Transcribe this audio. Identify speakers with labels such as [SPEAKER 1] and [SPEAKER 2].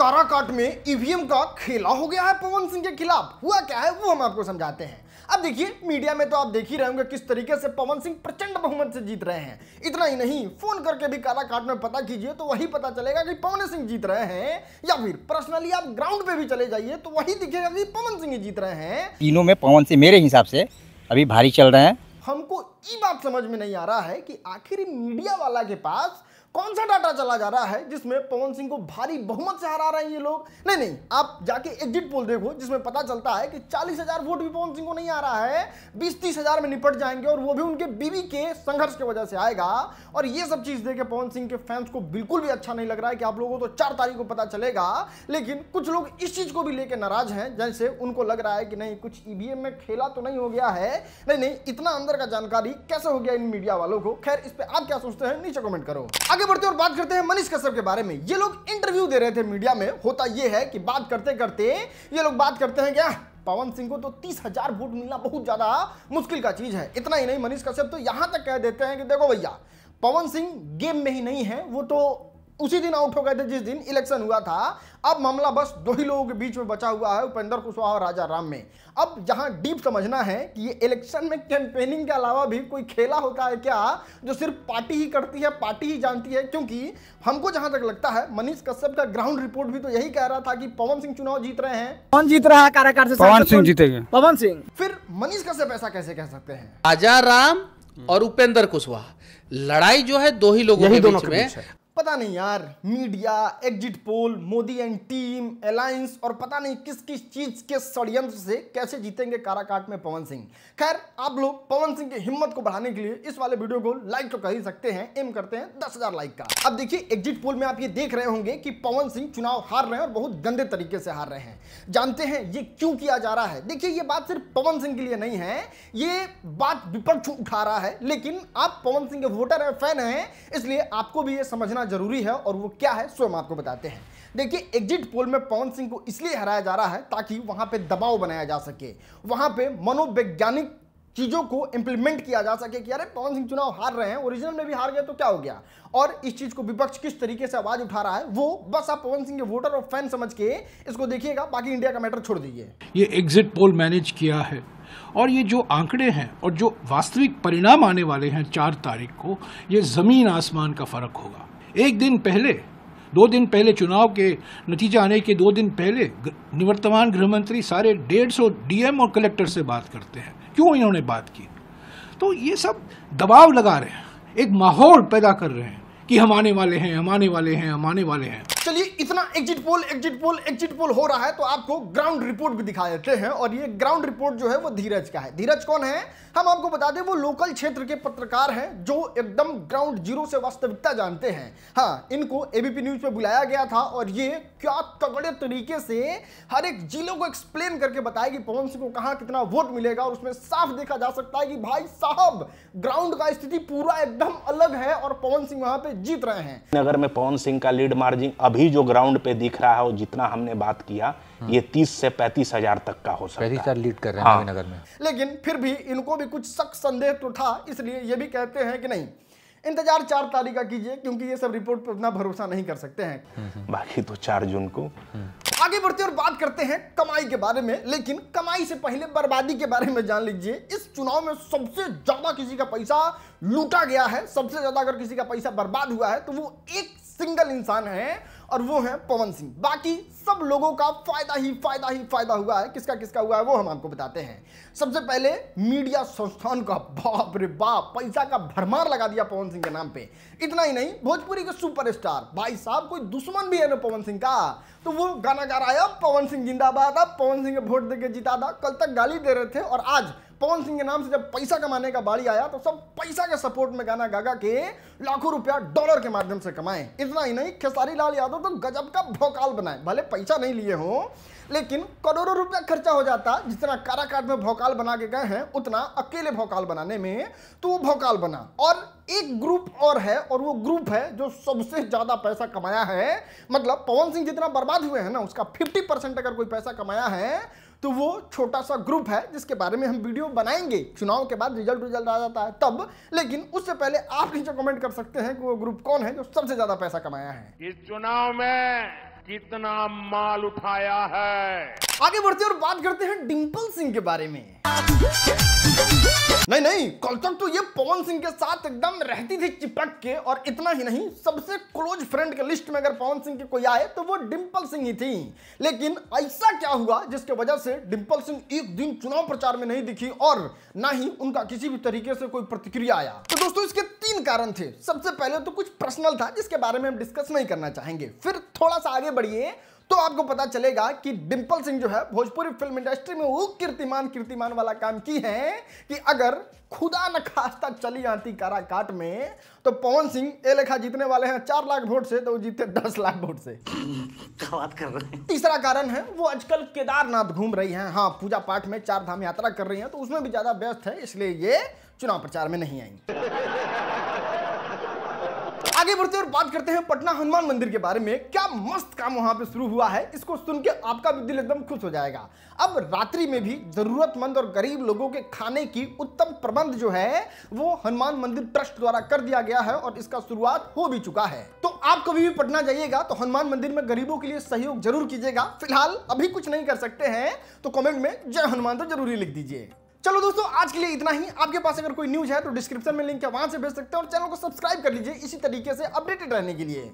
[SPEAKER 1] काराकाट में EVM e का खेला हो गया है पवन सिंह के खिलाफ हुआ क्या है वो हम आपको समझाते हैं अब देखिए मीडिया में तो आप देख ही रहे होंगे किस तरीके से पवन सिंह प्रचंड बहुमत से जीत रहे हैं इतना ही नहीं फोन करके भी काराकाट में पता कीजिए तो वही पता चलेगा कि पवन सिंह जीत रहे हैं या फिर पर्सनली आप ग्राउंड पे भी चले जाइए तो वही दिखेगा कि पवन सिंह जीत रहे हैं तीनों में पवन सिंह मेरे हिसाब से अभी भारी चल रहे हैं हमको ये बात समझ में नहीं आ रहा है कि आखिर मीडिया वाला के पास कौन सा डाटा चला जा रहा है जिसमें पवन सिंह को भारी बहुमत से हरा रहे हैं ये लोग नहीं नहीं आप जाके एग्जिट पोल देखो जिसमें पता चलता है कि चालीस हजार वोट भी पवन सिंह को नहीं आ रहा है बीस तीस हजार में निपट जाएंगे और वो भी उनके बीवी के संघर्ष के वजह से आएगा और ये सब चीज देखे पवन सिंह के फैंस को बिल्कुल भी अच्छा नहीं लग रहा है कि आप लोगों को तो चार तारीख को पता चलेगा लेकिन कुछ लोग इस चीज को भी लेकर नाराज हैं जैसे उनको लग रहा है कि नहीं कुछ ईवीएम e में खेला तो नहीं हो गया है नहीं नहीं इतना अंदर का जानकारी कैसे हो गया इन मीडिया वालों को खैर इस पर आप क्या सोचते हैं नीचे कॉमेंट करो आगे बढ़ते और बात करते हैं मनीष कश्यप के बारे में ये लोग इंटरव्यू दे रहे थे मीडिया में होता यह है कि बात करते करते ये लोग बात करते हैं क्या पवन सिंह को तो तीस हजार वोट मिलना बहुत ज्यादा मुश्किल का चीज है इतना ही नहीं मनीष कश्यप तो यहां तक कह देते हैं कि देखो भैया पवन सिंह गेम में ही नहीं है वो तो उसी दिन आउट हो गए थे जिस दिन इलेक्शन हुआ था अब मामला बस दो ही लोगों के बीच में बचा हुआ है उपेंद्र कुशवाहा और राजा राम में अब जहां डीप समझना है कि ये इलेक्शन में कैंपेनिंग के अलावा भी कोई खेला होता है क्या जो सिर्फ पार्टी ही करती है पार्टी ही जानती है क्योंकि हमको जहां तक लगता है मनीष कश्यप का ग्राउंड रिपोर्ट भी तो यही कह रहा था कि पवन सिंह चुनाव जीत रहे हैं कौन जीत रहा है कारागार से पवन सिंह तो जीतेंगे पवन सिंह फिर मनीष कश्यप ऐसा कैसे कह सकते हैं राजा राम और उपेंद्र कुशवाहा लड़ाई जो है दो ही लोगों के बीच में पता नहीं यार media exit poll Modi and team alliance और पता नहीं किस किस चीज के षडयंत्र से कैसे जीतेंगे काराकाट में पवन सिंह खैर आप लोग पवन सिंह की हिम्मत को बढ़ाने के लिए इस वाले वीडियो को लाइक तो कर ही सकते हैं एम करते हैं दस हजार लाइक का अब देखिए एग्जिट पोल में आप ये देख रहे होंगे कि पवन सिंह चुनाव हार रहे हैं और बहुत गंदे तरीके से हार रहे हैं जानते हैं ये क्यों किया जा रहा है देखिए ये बात सिर्फ पवन सिंह के लिए नहीं है ये बात विपक्ष उठा रहा है लेकिन आप पवन सिंह के वोटर हैं फैन हैं इसलिए आपको भी ये समझना जरूरी है और वो क्या है स्वयं आपको बताते हैं देखिए एग्जिट पोल में पवन सिंह को इसलिए हराया जा रहा है ताकि वहां पे दबाव बनाया जा सके वहां पे मनोवैज्ञानिक चीज़ों को इंप्लीमेंट किया जा सके कि अरे पवन सिंह चुनाव हार रहे हैं ओरिजिनल में भी हार गए तो क्या हो गया और इस चीज़ को विपक्ष किस तरीके से आवाज़ उठा रहा है वो बस आप पवन सिंह के वोटर और फैन समझ के इसको देखिएगा बाकी इंडिया का मैटर छोड़ दीजिए ये एग्जिट पोल मैनेज किया है और ये जो आंकड़े हैं और जो वास्तविक परिणाम आने वाले हैं चार तारीख को ये ज़मीन आसमान का फ़र्क होगा एक दिन पहले दो दिन पहले चुनाव के नतीजे आने के दो दिन पहले निवर्तमान गृह मंत्री सारे डेढ़ सौ डीएम और कलेक्टर से बात करते हैं क्यों इन्होंने बात की तो ये सब दबाव लगा रहे हैं एक माहौल पैदा कर रहे हैं कि हम आने वाले हैं हम आने वाले हैं हम आने वाले हैं चलिए इतना exit poll exit poll exit poll हो रहा है तो आपको ग्राउंड रिपोर्ट भी दिखा देते हैं और ये ग्राउंड रिपोर्ट जो है वो धीरज का है धीरज कौन है हम आपको बता दें वो लोकल क्षेत्र के पत्रकार हैं जो एकदम ग्राउंड जीरो से वास्तविकता जानते हैं हाँ इनको एबीपी न्यूज पर बुलाया गया था और ये क्या तगड़े तरीके से हर एक जिलों को एक्सप्लेन करके बताया कि पवन सिंह को कहाँ कितना वोट मिलेगा और उसमें साफ देखा जा सकता है कि भाई साहब ग्राउंड का स्थिति पूरा एकदम अलग है और पवन सिंह वहां पर जीत रहे हैं नगर में पवन सिंह का लीड मार्जिन अभी जो ग्राउंड पे दिख रहा है वो जितना हमने बात किया हाँ। ये तीस से पैंतीस हजार तक का हो सकता है लीड कर रहे हैं हाँ। नगर में लेकिन फिर भी इनको भी कुछ सख्त संदेह तो था इसलिए ये भी कहते हैं कि नहीं इंतजार चार तारीख का कीजिए क्योंकि ये सब रिपोर्ट पर अपना भरोसा नहीं कर सकते हैं हम्म, हम्म। बाकी तो चार जून को हम्म। आगे बढ़ते और बात करते हैं कमाई के बारे में लेकिन कमाई से पहले बर्बादी के बारे में जान लीजिए इस चुनाव में सबसे ज्यादा किसी का पैसा लूटा गया है सबसे ज्यादा अगर किसी का पैसा बर्बाद हुआ है तो वो एक सिंगल इंसान है और वो है पवन सिंह बाकी सब लोगों का फायदा ही फायदा ही फायदा हुआ है किसका किसका हुआ है वो हम आपको बताते हैं सबसे पहले मीडिया संस्थान का बाप रे बाप पैसा का भरमार लगा दिया पवन सिंह के नाम पे इतना ही नहीं भोजपुरी के सुपरस्टार भाई साहब कोई दुश्मन भी है ना पवन सिंह का तो वो गाना गा रहा है पवन सिंह जिंदाबाद अब पवन सिंह वोट देकर जीता जिता था कल तक गाली दे रहे थे और आज पवन सिंह के नाम से जब पैसा कमाने का बाड़ी आया तो सब पैसा के सपोर्ट में गाना गागा के लाखों रुपया डॉलर के माध्यम से कमाए इतना ही नहीं खेसारी लाल यादव तो गजब का भौकाल बनाए भले पैसा नहीं लिए हो लेकिन करोड़ों रुपया खर्चा हो जाता जितना काराकाट में भौकाल बना के गए हैं उतना अकेले भौकाल बनाने में तो वो भौकाल बना और एक ग्रुप और है और वो ग्रुप है जो सबसे ज्यादा पैसा कमाया है मतलब पवन सिंह जितना बर्बाद हुए हैं ना उसका 50 परसेंट अगर कोई पैसा कमाया है तो वो छोटा सा ग्रुप है जिसके बारे में हम वीडियो बनाएंगे चुनाव के बाद रिजल्ट रिजल्ट आ जाता है तब लेकिन उससे पहले आप नीचे कमेंट कर सकते हैं कि वो ग्रुप कौन है जो सबसे ज्यादा पैसा कमाया है इस चुनाव में कितना माल उठाया है आगे बढ़ते और बात करते हैं डिंपल सिंह के बारे में नहीं नहीं कल तक तो ये पवन सिंह के साथ एकदम रहती थी चिपक के और इतना ही नहीं सबसे क्लोज फ्रेंड के लिस्ट में अगर पवन सिंह की कोई आए तो वो डिंपल सिंह ही थी लेकिन ऐसा क्या हुआ जिसके वजह से डिंपल सिंह एक दिन चुनाव प्रचार में नहीं दिखी और ना ही उनका किसी भी तरीके से कोई प्रतिक्रिया आया तो दोस्तों इसके तीन कारण थे सबसे पहले तो कुछ पर्सनल था जिसके बारे में हम डिस्कस नहीं करना चाहेंगे फिर थोड़ा सा आगे पढ़िए तो आपको पता चलेगा कि डिंपल सिंह जो है भोजपुरी फिल्म इंडस्ट्री में वो कीर्तिमान कीर्तिमान वाला काम की है कि अगर खुदा न खास्ता चली आती काराकाट में तो पवन सिंह ए लेखा जीतने वाले हैं चार लाख वोट से तो जीते दस लाख वोट से बात कर रहे हैं तीसरा कारण है वो आजकल केदारनाथ घूम रही हैं हाँ पूजा पाठ में चार धाम यात्रा कर रही हैं तो उसमें भी ज्यादा व्यस्त है इसलिए ये चुनाव प्रचार में नहीं आएंगे आगे बढ़ते और बात करते हैं पटना हनुमान मंदिर के बारे में क्या मस्त काम वहां पे शुरू हुआ है इसको सुन के आपका भी दिल एकदम खुश हो जाएगा अब रात्रि में भी जरूरतमंद और गरीब लोगों के खाने की उत्तम प्रबंध जो है वो हनुमान मंदिर ट्रस्ट द्वारा कर दिया गया है और इसका शुरुआत हो भी चुका है तो आप कभी भी पटना जाइएगा तो हनुमान मंदिर में गरीबों के लिए सहयोग जरूर कीजिएगा फिलहाल अभी कुछ नहीं कर सकते हैं तो कॉमेंट में जय हनुमान तो जरूरी लिख दीजिए चलो दोस्तों आज के लिए इतना ही आपके पास अगर कोई न्यूज है तो डिस्क्रिप्शन में लिंक है वहां से भेज सकते हैं और चैनल को सब्सक्राइब कर लीजिए इसी तरीके से अपडेटेड रहने के लिए